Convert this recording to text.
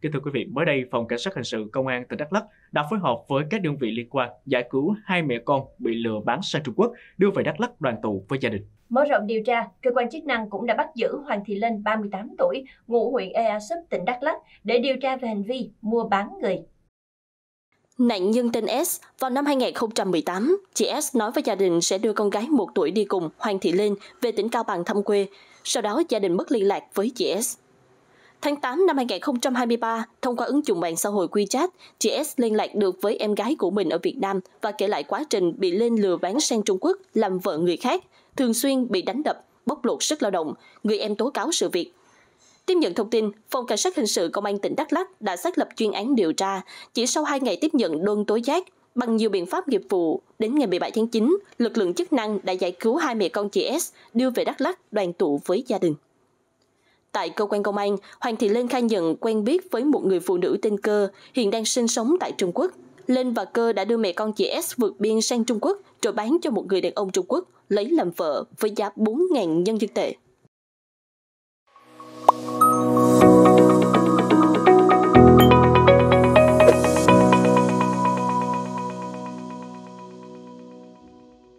Kính thưa quý vị, mới đây Phòng Cảnh sát Hình sự Công an tỉnh Đắk Lắk đã phối hợp với các đơn vị liên quan giải cứu hai mẹ con bị lừa bán sang Trung Quốc đưa về Đắk Lắk đoàn tụ với gia đình. Mở rộng điều tra, cơ quan chức năng cũng đã bắt giữ Hoàng Thị Linh, 38 tuổi, ngụ huyện Ea Súp, tỉnh Đắk Lắk để điều tra về hành vi mua bán người. Nạn nhân tên S, vào năm 2018, chị S nói với gia đình sẽ đưa con gái một tuổi đi cùng Hoàng Thị Linh về tỉnh Cao Bằng thăm quê. Sau đó gia đình mất liên lạc với chị S. Tháng 8 năm 2023, thông qua ứng dụng mạng xã hội WeChat, chị S liên lạc được với em gái của mình ở Việt Nam và kể lại quá trình bị lên lừa bán sang Trung Quốc làm vợ người khác, thường xuyên bị đánh đập, bóc lột sức lao động, người em tố cáo sự việc. Tiếp nhận thông tin, Phòng Cảnh sát Hình sự Công an tỉnh Đắk Lắk đã xác lập chuyên án điều tra. Chỉ sau 2 ngày tiếp nhận đơn tố giác, bằng nhiều biện pháp nghiệp vụ, đến ngày 17 tháng 9, lực lượng chức năng đã giải cứu hai mẹ con chị S đưa về Đắk Lắk đoàn tụ với gia đình. Tại cơ quan công an, Hoàng Thị Lên khai nhận quen biết với một người phụ nữ tên Cơ, hiện đang sinh sống tại Trung Quốc. Lên và Cơ đã đưa mẹ con chị S vượt biên sang Trung Quốc rồi bán cho một người đàn ông Trung Quốc lấy làm vợ với giá 4.000 nhân dân tệ.